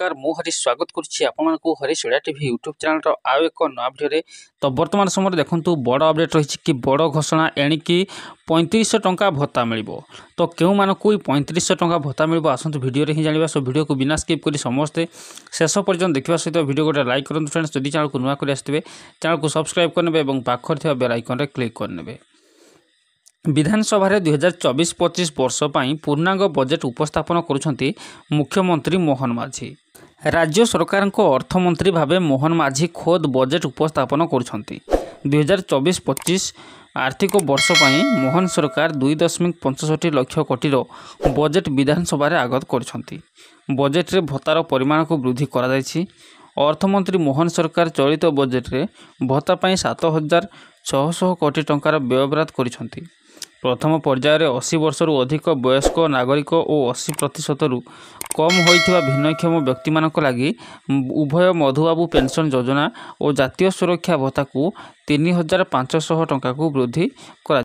নমস্কার মু হরি স্বাগত করছি আপনার হরি সোড়িয়া টিভি ইউট্যুব চ্যানেলর আউ এক নয় ভিডিওরে তো বর্তমান সময় দেখুন বড় অপডেট রয়েছে কি বড় ঘোষণা এণিকি পঁয়ত্রিশ টঙ্কা ভত্তা মিলব তো কেউ মানুষ এই পঁয়ত্রিশ টঙ্কা ভত্তা মিলব আসন্তু ভিডিওরে হি জাঁয়া সো ভিডিওকে বিনা স্কিপ করে সমস্তে শেষ পর্যন্ত দেখা সহ ভিডিও গোটে লাইক করতে ফ্রেন্ডস যদি চ্যানেলকে নূয়া করে আসবে চ্যানেলকে সবসক্রাইব করে নেবে এবং পাখরে থাকা বেল আইকনরে ক্লিক করে নেবে বিধানসভার দুই হাজার চবিশ পঁচিশ বর্ষ পাই পূর্ণাঙ্গ বজেট উপস্থাপন করুছেন মুখ্যমন্ত্রী মোহন মাঝি ରାଜ୍ୟ ସରକାରଙ୍କ ଅର୍ଥମନ୍ତ୍ରୀ ଭାବେ ମୋହନ ମାଝୀ ଖୋଦ୍ ବଜେଟ୍ ଉପସ୍ଥାପନ କରୁଛନ୍ତି ଦୁଇହଜାର ଚବିଶ ପଚିଶ ଆର୍ଥିକ ବର୍ଷ ପାଇଁ ମୋହନ ସରକାର ଦୁଇ ଦଶମିକ ପଞ୍ଚଷଠି ଲକ୍ଷ କୋଟିର ବଜେଟ୍ ବିଧାନସଭାରେ ଆଗତ କରିଛନ୍ତି ବଜେଟ୍ରେ ଭତ୍ତାର ପରିମାଣକୁ ବୃଦ୍ଧି କରାଯାଇଛି ଅର୍ଥମନ୍ତ୍ରୀ ମୋହନ ସରକାର ଚଳିତ ବଜେଟ୍ରେ ଭତ୍ତା ପାଇଁ ସାତ ହଜାର ଛଅଶହ କୋଟି ଟଙ୍କାର ବ୍ୟୟବରାଦ କରିଛନ୍ତି ପ୍ରଥମ ପର୍ଯ୍ୟାୟରେ ଅଶୀ ବର୍ଷରୁ ଅଧିକ ବୟସ୍କ ନାଗରିକ ଓ ଅଶୀ ପ୍ରତିଶତରୁ କମ୍ ହୋଇଥିବା ଭିନ୍ନକ୍ଷମ ବ୍ୟକ୍ତିମାନଙ୍କ ଲାଗି ଉଭୟ ମଧୁବାବୁ ପେନ୍ସନ୍ ଯୋଜନା ଓ ଜାତୀୟ ସୁରକ୍ଷା ଭତ୍ତାକୁ ତିନି ହଜାର ପାଞ୍ଚଶହ ଟଙ୍କାକୁ ବୃଦ୍ଧି କରା